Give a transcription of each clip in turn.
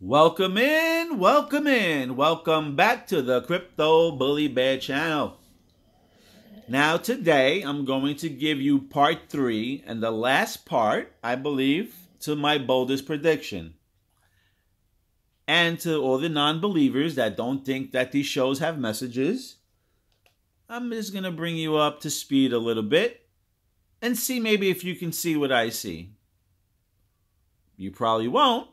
Welcome in, welcome in, welcome back to the Crypto Bully Bear channel. Now today I'm going to give you part three and the last part, I believe, to my boldest prediction. And to all the non-believers that don't think that these shows have messages, I'm just going to bring you up to speed a little bit and see maybe if you can see what I see. You probably won't,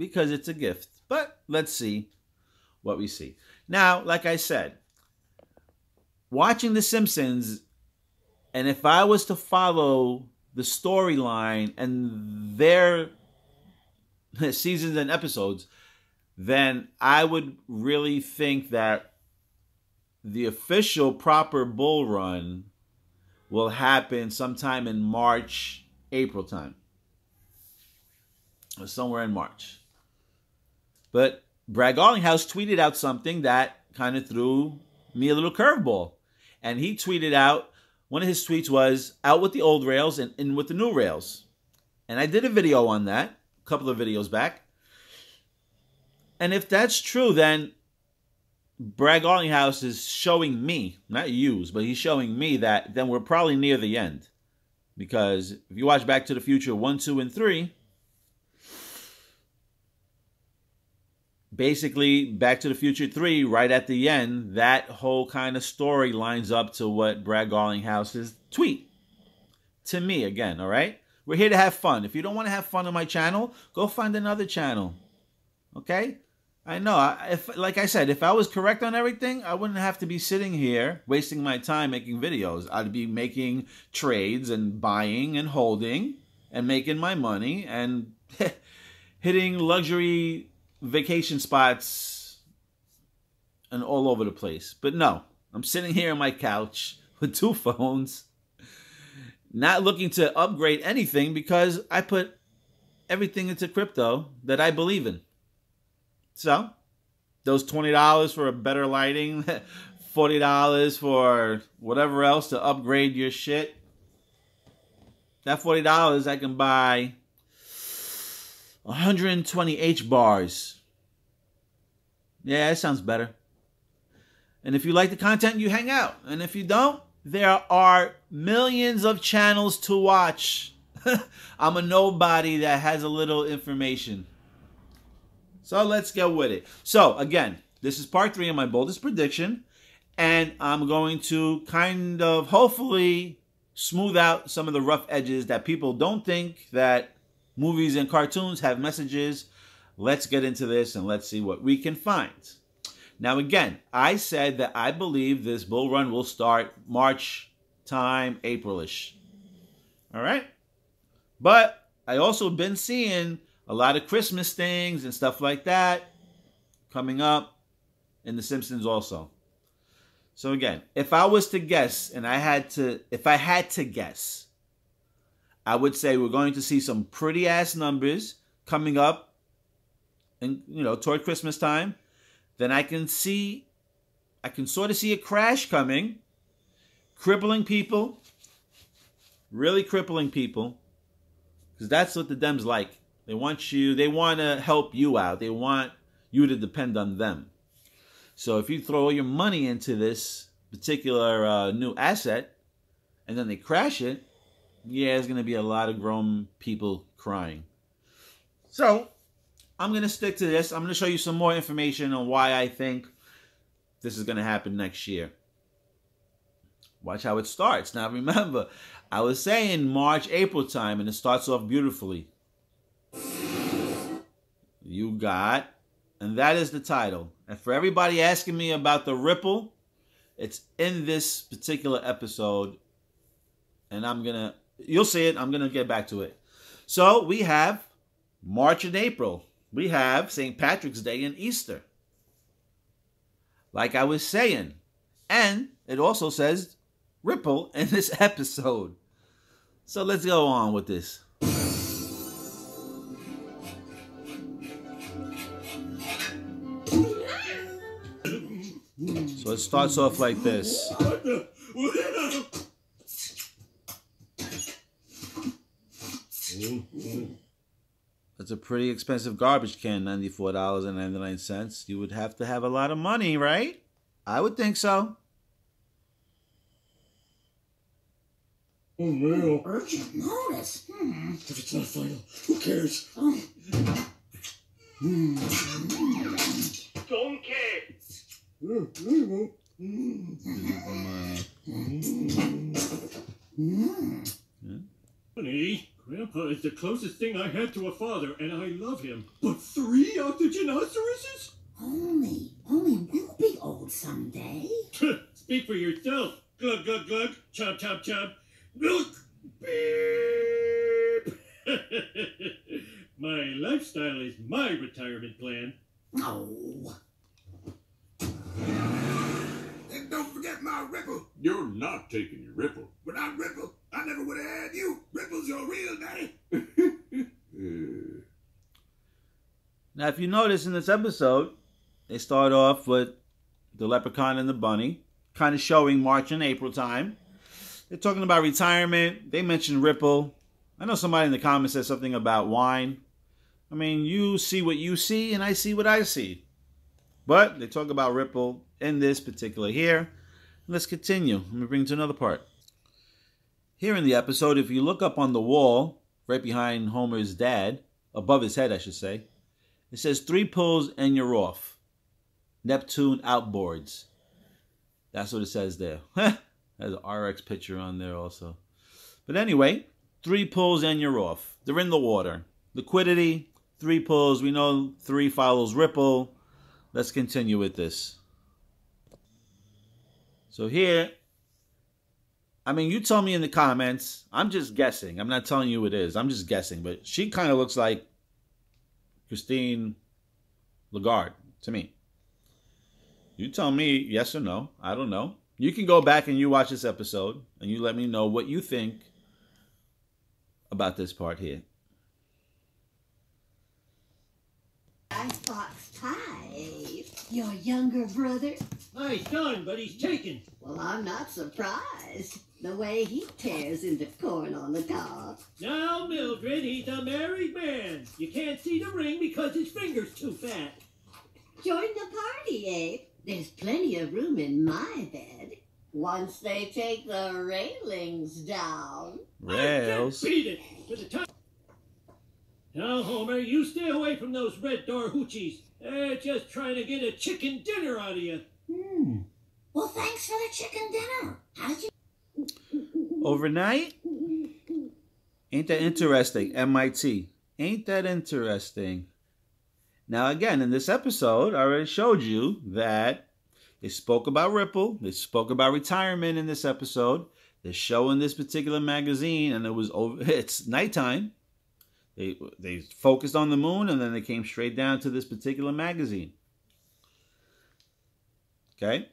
because it's a gift. But let's see what we see. Now, like I said, watching The Simpsons, and if I was to follow the storyline and their seasons and episodes, then I would really think that the official proper bull run will happen sometime in March, April time. Somewhere in March. But Brad Garlinghouse tweeted out something that kind of threw me a little curveball. And he tweeted out, one of his tweets was, out with the old rails and in with the new rails. And I did a video on that a couple of videos back. And if that's true, then Brad Garlinghouse is showing me, not yous, but he's showing me that then we're probably near the end. Because if you watch Back to the Future 1, 2, and 3, basically Back to the Future 3, right at the end, that whole kind of story lines up to what Brad Garlinghouse's tweet. To me, again, all right? We're here to have fun. If you don't want to have fun on my channel, go find another channel. Okay? I know. if Like I said, if I was correct on everything, I wouldn't have to be sitting here wasting my time making videos. I'd be making trades and buying and holding and making my money and hitting luxury vacation spots and all over the place. But no, I'm sitting here on my couch with two phones, not looking to upgrade anything because I put everything into crypto that I believe in. So, those $20 for a better lighting, $40 for whatever else to upgrade your shit. That $40 I can buy 120 H bars. Yeah, it sounds better. And if you like the content, you hang out. And if you don't, there are millions of channels to watch. I'm a nobody that has a little information. So let's get with it. So again, this is part three of my boldest prediction. And I'm going to kind of hopefully smooth out some of the rough edges that people don't think that movies and cartoons have messages. Let's get into this and let's see what we can find. Now, again, I said that I believe this bull run will start March time, Aprilish. All right. But I also been seeing a lot of Christmas things and stuff like that coming up in The Simpsons also. So again, if I was to guess and I had to if I had to guess, I would say we're going to see some pretty ass numbers coming up and you know toward Christmas time. Then I can see I can sort of see a crash coming, crippling people, really crippling people. Because that's what the Dems like. They want you, they want to help you out. They want you to depend on them. So if you throw all your money into this particular uh, new asset and then they crash it, yeah, it's going to be a lot of grown people crying. So I'm going to stick to this. I'm going to show you some more information on why I think this is going to happen next year. Watch how it starts. Now remember, I was saying March, April time, and it starts off beautifully. You got, and that is the title. And for everybody asking me about the ripple, it's in this particular episode, and I'm going to You'll see it. I'm going to get back to it. So we have March and April. We have St. Patrick's Day and Easter. Like I was saying. And it also says Ripple in this episode. So let's go on with this. So it starts off like this. Mm-hmm. That's a pretty expensive garbage can, $94.99. You would have to have a lot of money, right? I would think so. Unreal. Urgent notice. Hmm. If it's not final, who cares? Oh. Don't care. Yeah, mm. Mm. Mm. Grandpa is the closest thing I had to a father, and I love him. But three octogenosiruses? Only, only we'll be old someday. Speak for yourself. Glug, glug, glug. Chop, chop, chop. Milk. Beep. my lifestyle is my retirement plan. Oh. And don't forget my ripple. You're not taking your ripple. But I ripple. I never would have had you. Ripple's your real daddy. now, if you notice in this episode, they start off with the leprechaun and the bunny, kind of showing March and April time. They're talking about retirement. They mentioned Ripple. I know somebody in the comments said something about wine. I mean, you see what you see, and I see what I see. But they talk about Ripple in this particular here. Let's continue. Let me bring to another part. Here in the episode, if you look up on the wall, right behind Homer's dad, above his head, I should say, it says three pulls and you're off. Neptune outboards. That's what it says there. There's an RX picture on there also. But anyway, three pulls and you're off. They're in the water. Liquidity, three pulls. We know three follows ripple. Let's continue with this. So here I mean, you tell me in the comments. I'm just guessing. I'm not telling you it is. I'm just guessing. But she kind of looks like Christine Lagarde to me. You tell me yes or no. I don't know. You can go back and you watch this episode and you let me know what you think about this part here. i 5, your younger brother. Nice done, but he's taken. Well, I'm not surprised the way he tears into corn on the cob. Now, Mildred, he's a married man. You can't see the ring because his finger's too fat. Join the party, Abe. There's plenty of room in my bed. Once they take the railings down. Rails? Beat it. the Now, Homer, you stay away from those red door hoochies. They're just trying to get a chicken dinner out of you. Hmm. Well, thanks for the chicken dinner. How'd you. Overnight? Ain't that interesting? MIT. Ain't that interesting? Now, again, in this episode, I already showed you that they spoke about Ripple, they spoke about retirement in this episode. They're showing this particular magazine, and it was over. It's nighttime. They they focused on the moon, and then they came straight down to this particular magazine. Okay.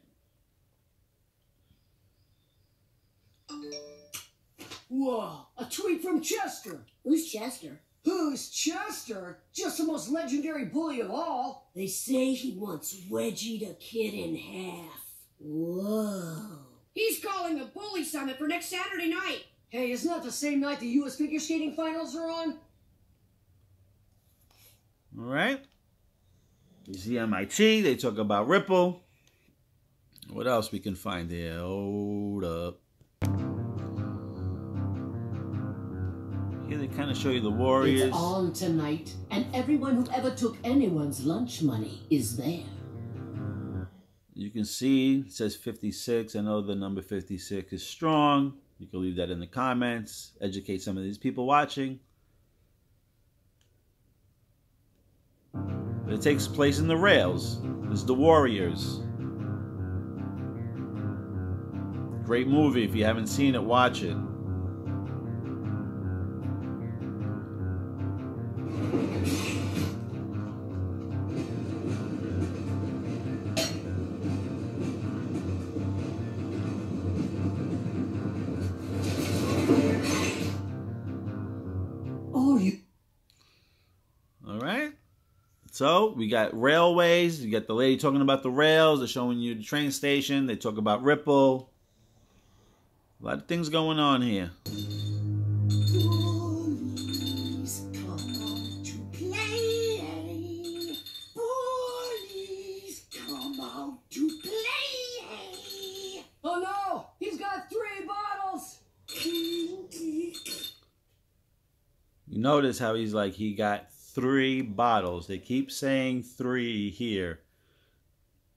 Whoa, a tweet from Chester. Who's Chester? Who's Chester? Just the most legendary bully of all. They say he wants Wedgie to kid in half. Whoa. He's calling a bully summit for next Saturday night. Hey, isn't that the same night the U.S. figure skating finals are on? All right. You see MIT, they talk about Ripple. What else we can find there? Hold up. Here they kind of show you the warriors. It's on tonight, and everyone who ever took anyone's lunch money is there. You can see it says 56. I know the number 56 is strong. You can leave that in the comments. Educate some of these people watching. But it takes place in the rails. It's the Warriors. Great movie. If you haven't seen it, watch it. So we got railways. You got the lady talking about the rails. They're showing you the train station. They talk about Ripple. A lot of things going on here. Oh, notice how he's like he got three bottles. They keep saying three here.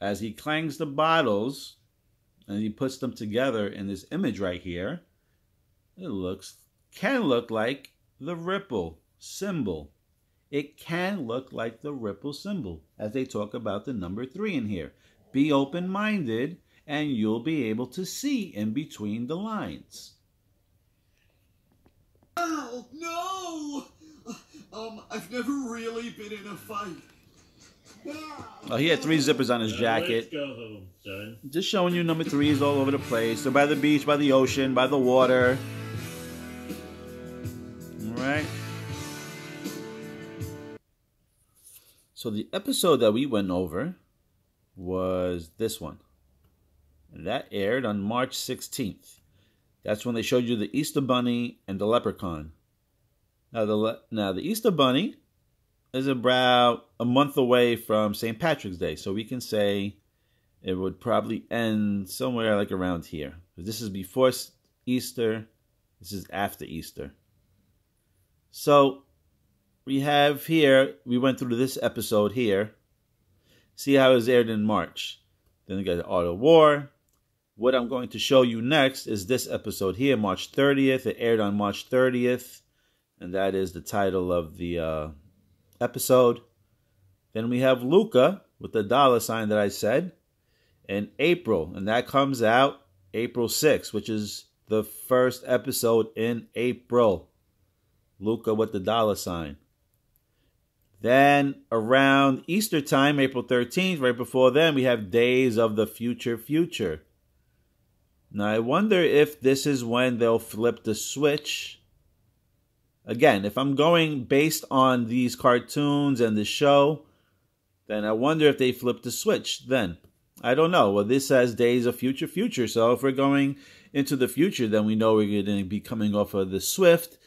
As he clangs the bottles and he puts them together in this image right here, it looks, can look like the ripple symbol. It can look like the ripple symbol as they talk about the number three in here. Be open-minded and you'll be able to see in between the lines. Oh, no! Um, I've never really been in a fight. Oh, he had three zippers on his jacket. Home, Just showing you number three is all over the place. So by the beach, by the ocean, by the water. All right. So the episode that we went over was this one. that aired on March 16th. That's when they showed you the Easter Bunny and the Leprechaun. Now the now the Easter Bunny is about a month away from St. Patrick's Day, so we can say it would probably end somewhere like around here. This is before Easter. This is after Easter. So we have here, we went through this episode here. See how it was aired in March. Then we got the Auto War. What I'm going to show you next is this episode here, March 30th. It aired on March 30th and that is the title of the uh, episode. Then we have Luca with the dollar sign that I said, and April, and that comes out April 6th, which is the first episode in April. Luca with the dollar sign. Then around Easter time, April 13th, right before then, we have Days of the Future Future. Now I wonder if this is when they'll flip the switch Again, if I'm going based on these cartoons and the show, then I wonder if they flipped the switch then. I don't know. Well, this says days of future future. So if we're going into the future, then we know we're going to be coming off of the Swift,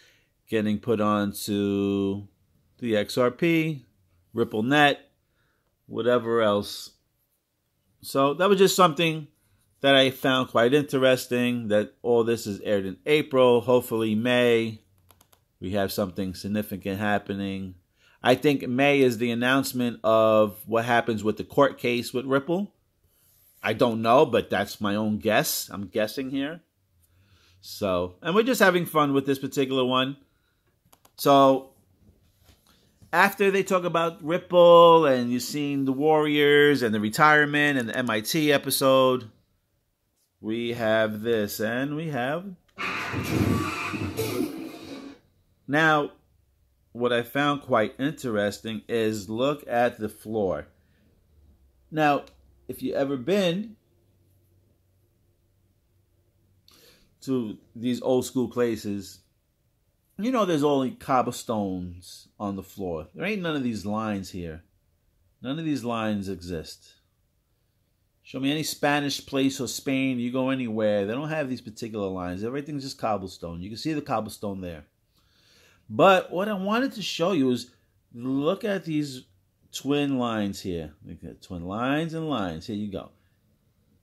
getting put onto the XRP, RippleNet, whatever else. So that was just something that I found quite interesting that all this is aired in April, hopefully May, we have something significant happening. I think May is the announcement of what happens with the court case with Ripple. I don't know, but that's my own guess. I'm guessing here. So, and we're just having fun with this particular one. So, after they talk about Ripple and you've seen the Warriors and the retirement and the MIT episode, we have this and we have. Now, what I found quite interesting is look at the floor. Now, if you ever been to these old school places, you know there's only cobblestones on the floor. There ain't none of these lines here. None of these lines exist. Show me any Spanish place or Spain, you go anywhere, they don't have these particular lines. Everything's just cobblestone. You can see the cobblestone there. But what I wanted to show you is look at these twin lines here. twin lines and lines. Here you go.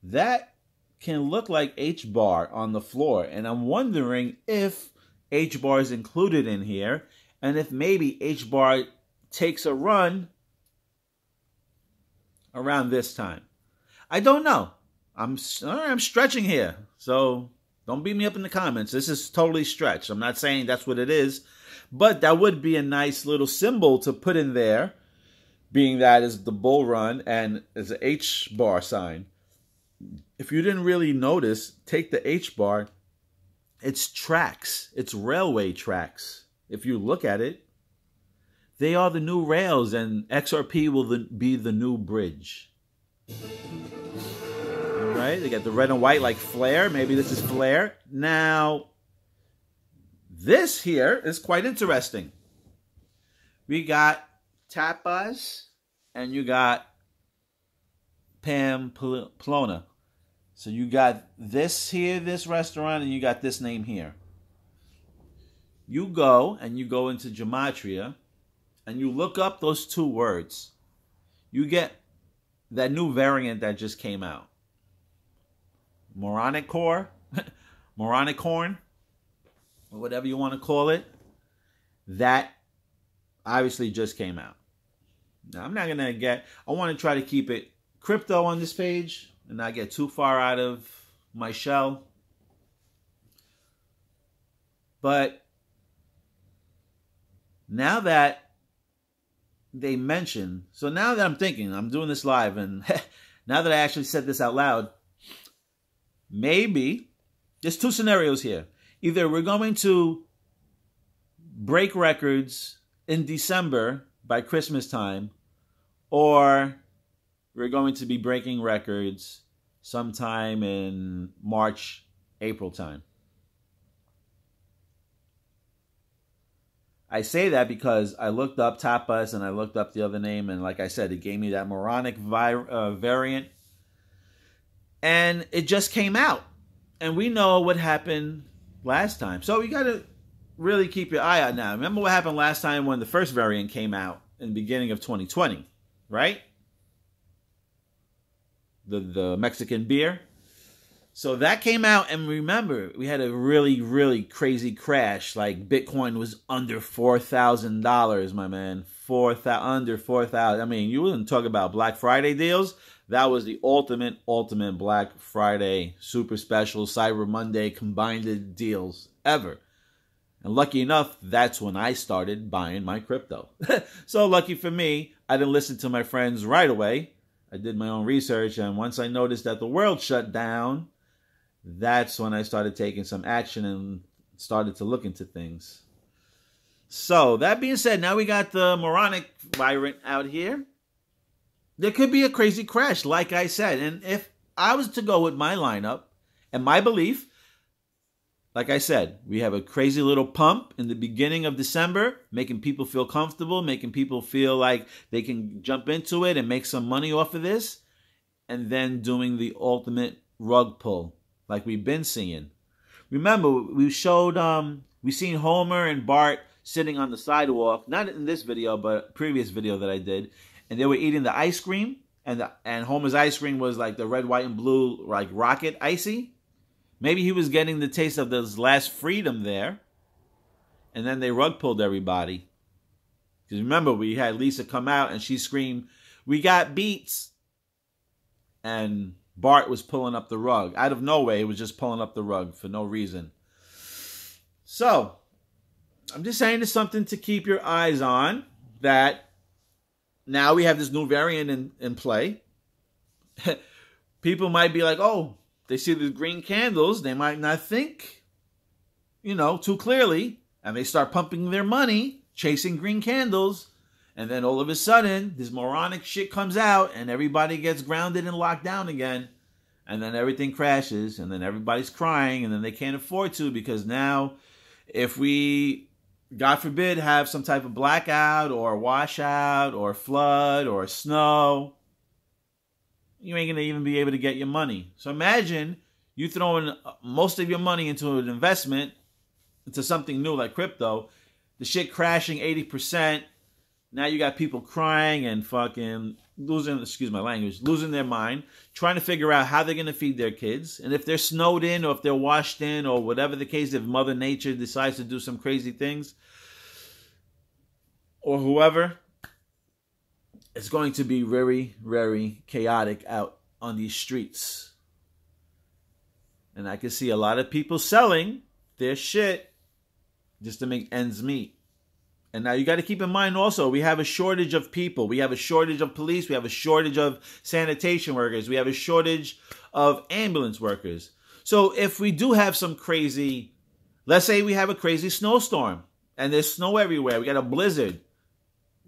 That can look like H bar on the floor. And I'm wondering if H bar is included in here and if maybe H bar takes a run around this time. I don't know. I'm right, I'm stretching here. So don't beat me up in the comments. This is totally stretched. I'm not saying that's what it is. But that would be a nice little symbol to put in there, being that is the bull run and is an H bar sign. If you didn't really notice, take the H bar. It's tracks. It's railway tracks. If you look at it, they are the new rails, and XRP will be the new bridge. All right, They got the red and white like flare. Maybe this is flare. Now, this here is quite interesting. We got tapas and you got Pam So you got this here, this restaurant, and you got this name here. You go and you go into Gematria and you look up those two words. You get that new variant that just came out. Moronic core, moronic horn or whatever you want to call it, that obviously just came out. Now, I'm not going to get, I want to try to keep it crypto on this page and not get too far out of my shell. But now that they mention, so now that I'm thinking, I'm doing this live, and now that I actually said this out loud, maybe there's two scenarios here. Either we're going to break records in December by Christmas time, or we're going to be breaking records sometime in March, April time. I say that because I looked up tapas and I looked up the other name, and like I said, it gave me that moronic vi- uh, variant, and it just came out. And we know what happened last time. So you got to really keep your eye out now. Remember what happened last time when the first variant came out in the beginning of 2020, right? The the Mexican beer. So that came out, and remember, we had a really, really crazy crash. Like Bitcoin was under four thousand dollars, my man. Four thousand, under four thousand. I mean, you wouldn't talk about Black Friday deals. That was the ultimate, ultimate Black Friday super special Cyber Monday combined deals ever. And lucky enough, that's when I started buying my crypto. so lucky for me, I didn't listen to my friends right away. I did my own research, and once I noticed that the world shut down, that's when I started taking some action and started to look into things. So, that being said, now we got the moronic virus out here. There could be a crazy crash, like I said. And if I was to go with my lineup and my belief, like I said, we have a crazy little pump in the beginning of December, making people feel comfortable, making people feel like they can jump into it and make some money off of this, and then doing the ultimate rug pull like we've been seeing. Remember, we showed um we seen Homer and Bart sitting on the sidewalk, not in this video, but previous video that I did, and they were eating the ice cream, and the, and Homer's ice cream was like the red, white, and blue like rocket icy. Maybe he was getting the taste of this last freedom there, and then they rug pulled everybody. Because remember, we had Lisa come out and she screamed, "We got beats," and Bart was pulling up the rug. Out of nowhere, he was just pulling up the rug for no reason. So, I'm just saying it's something to keep your eyes on that now we have this new variant in, in play. People might be like, oh, they see the green candles. They might not think, you know, too clearly. And they start pumping their money, chasing green candles. And then all of a sudden, this moronic shit comes out, and everybody gets grounded and locked down again. And then everything crashes, and then everybody's crying, and then they can't afford to because now, if we, God forbid, have some type of blackout or washout or flood or snow, you ain't gonna even be able to get your money. So imagine you throwing most of your money into an investment, into something new like crypto, the shit crashing 80%, now you got people crying and fucking losing, excuse my language, losing their mind, trying to figure out how they're going to feed their kids. And if they're snowed in or if they're washed in or whatever the case, if Mother Nature decides to do some crazy things or whoever, it's going to be very, very chaotic out on these streets. And I can see a lot of people selling their shit just to make ends meet. And now you got to keep in mind also, we have a shortage of people. We have a shortage of police. We have a shortage of sanitation workers. We have a shortage of ambulance workers. So if we do have some crazy, let's say we have a crazy snowstorm and there's snow everywhere, we got a blizzard.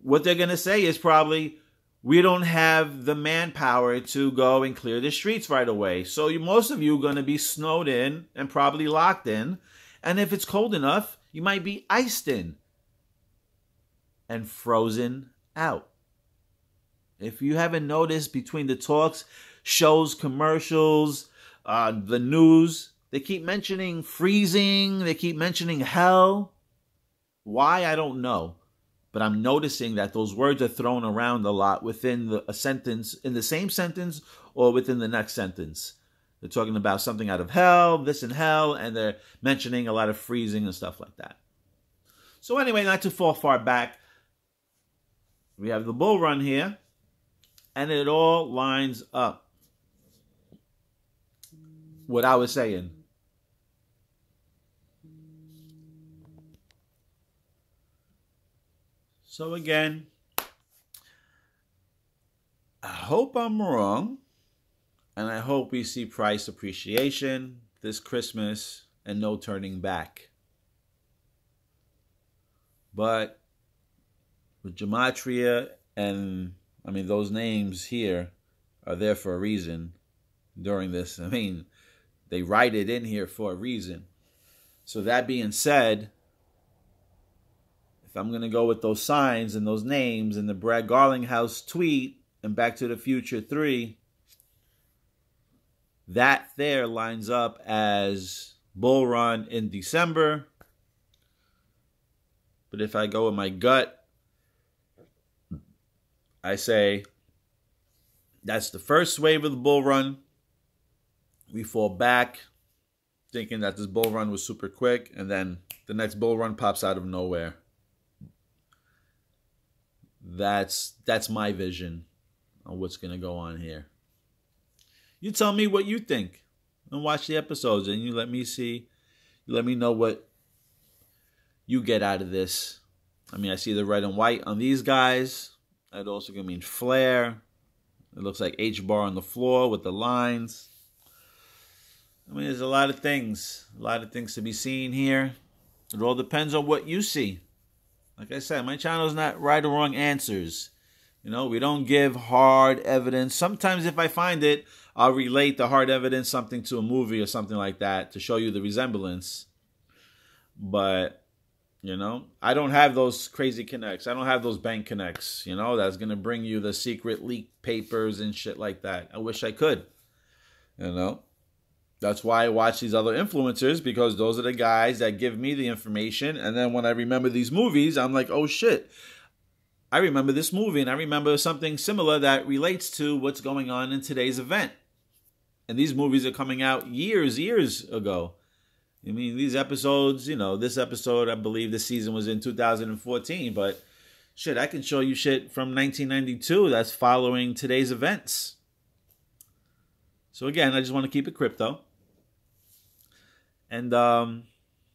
What they're going to say is probably, we don't have the manpower to go and clear the streets right away. So you, most of you are going to be snowed in and probably locked in. And if it's cold enough, you might be iced in and frozen out. If you haven't noticed, between the talks, shows, commercials, uh, the news, they keep mentioning freezing, they keep mentioning hell. Why, I don't know. But I'm noticing that those words are thrown around a lot within the, a sentence, in the same sentence or within the next sentence. They're talking about something out of hell, this and hell, and they're mentioning a lot of freezing and stuff like that. So anyway, not to fall far back, we have the bull run here, and it all lines up. What I was saying. So again, I hope I'm wrong, and I hope we see price appreciation this Christmas and no turning back. But with gematria and I mean those names here are there for a reason during this. I mean, they write it in here for a reason. So that being said, if I'm going to go with those signs and those names and the Brad Garlinghouse tweet and Back to the Future 3, that there lines up as Bull Run in December. But if I go with my gut I say that's the first wave of the bull run. We fall back thinking that this bull run was super quick, and then the next bull run pops out of nowhere. That's that's my vision on what's gonna go on here. You tell me what you think and watch the episodes and you let me see you let me know what you get out of this. I mean I see the red and white on these guys. That also can mean flare. It looks like H bar on the floor with the lines. I mean, there's a lot of things, a lot of things to be seen here. It all depends on what you see. Like I said, my channel is not right or wrong answers. You know, we don't give hard evidence. Sometimes if I find it, I'll relate the hard evidence something to a movie or something like that to show you the resemblance. But you know, I don't have those crazy connects. I don't have those bank connects, you know, that's going to bring you the secret leak papers and shit like that. I wish I could, you know. That's why I watch these other influencers because those are the guys that give me the information. And then when I remember these movies, I'm like, oh shit, I remember this movie and I remember something similar that relates to what's going on in today's event. And these movies are coming out years, years ago. I mean, these episodes, you know, this episode, I believe the season was in 2014, but shit, I can show you shit from 1992 that's following today's events. So again, I just want to keep it crypto. And um,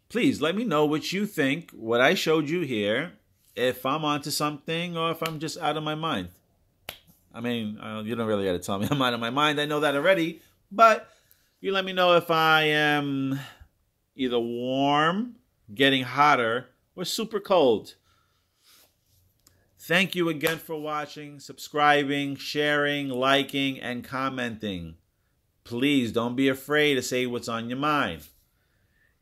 please let me know what you think, what I showed you here, if I'm onto something or if I'm just out of my mind. I mean, uh, you don't really got to tell me I'm out of my mind. I know that already. But you let me know if I am either warm, getting hotter, or super cold. Thank you again for watching, subscribing, sharing, liking, and commenting. Please don't be afraid to say what's on your mind.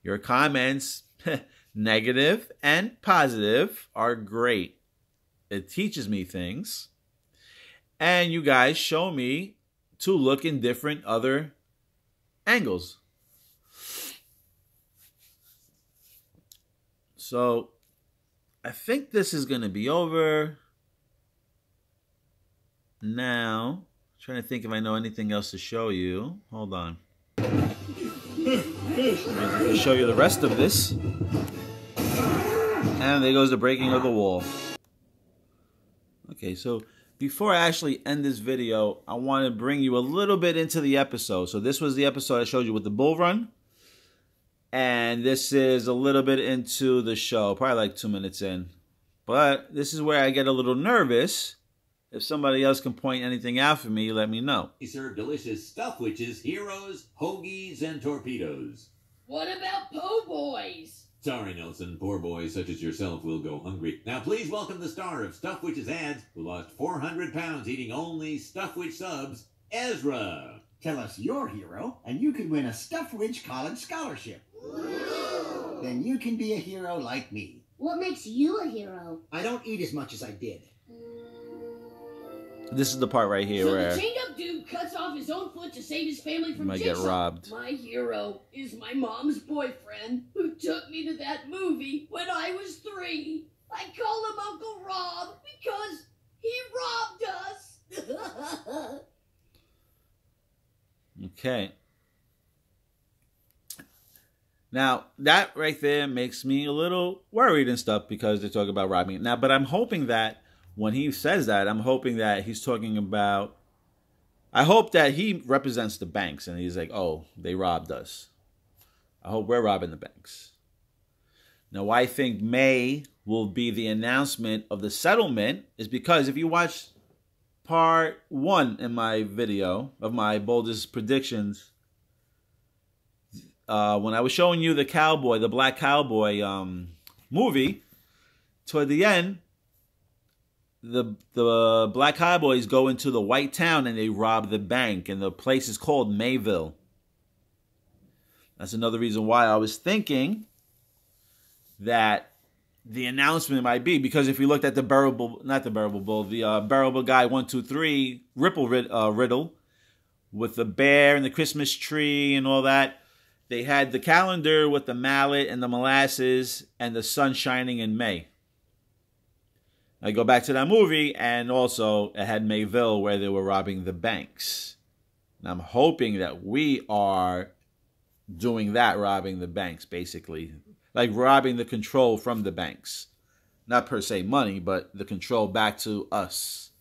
Your comments, negative and positive, are great. It teaches me things. And you guys show me to look in different other angles. So I think this is going to be over. Now, I'm trying to think if I know anything else to show you. Hold on. i show you the rest of this. And there goes the breaking of the wall. Okay, so before I actually end this video, I want to bring you a little bit into the episode. So this was the episode I showed you with the bull run. And this is a little bit into the show, probably like two minutes in. But this is where I get a little nervous. If somebody else can point anything out for me, let me know. They serve delicious stuff, which is heroes, hoagies, and torpedoes. What about po' boys? Sorry, Nelson. Poor boys such as yourself will go hungry. Now, please welcome the star of Stuff Is ads, who lost 400 pounds eating only Stuff Witch subs, Ezra. Tell us your hero, and you could win a Stuff Witch college scholarship. Then you can be a hero like me. What makes you a hero? I don't eat as much as I did. This is the part right here so where the chained up dude cuts off his own foot to save his family from might get robbed. My hero is my mom's boyfriend who took me to that movie when I was three. I call him Uncle Rob because he robbed us. okay. Now, that right there makes me a little worried and stuff because they're talking about robbing. Now, but I'm hoping that when he says that, I'm hoping that he's talking about. I hope that he represents the banks and he's like, oh, they robbed us. I hope we're robbing the banks. Now, I think May will be the announcement of the settlement is because if you watch part one in my video of my boldest predictions, uh, when I was showing you the cowboy, the black cowboy um, movie, toward the end, the the black cowboys go into the white town and they rob the bank, and the place is called Mayville. That's another reason why I was thinking that the announcement might be because if we looked at the bearable, not the bearable bull, the uh, bearable guy one two three Ripple uh, riddle with the bear and the Christmas tree and all that they had the calendar with the mallet and the molasses and the sun shining in May. I go back to that movie, and also it had Mayville where they were robbing the banks. And I'm hoping that we are doing that, robbing the banks, basically. Like robbing the control from the banks. Not per se money, but the control back to us.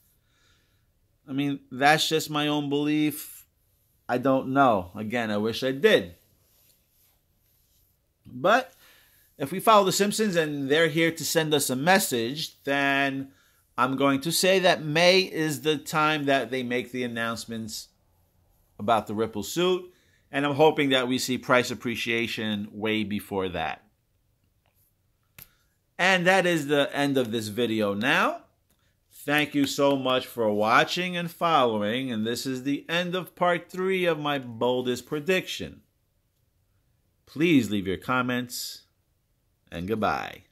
I mean, that's just my own belief. I don't know. Again, I wish I did. But if we follow The Simpsons and they're here to send us a message, then I'm going to say that May is the time that they make the announcements about the Ripple suit. And I'm hoping that we see price appreciation way before that. And that is the end of this video now. Thank you so much for watching and following. And this is the end of part three of my boldest prediction. Please leave your comments, and goodbye.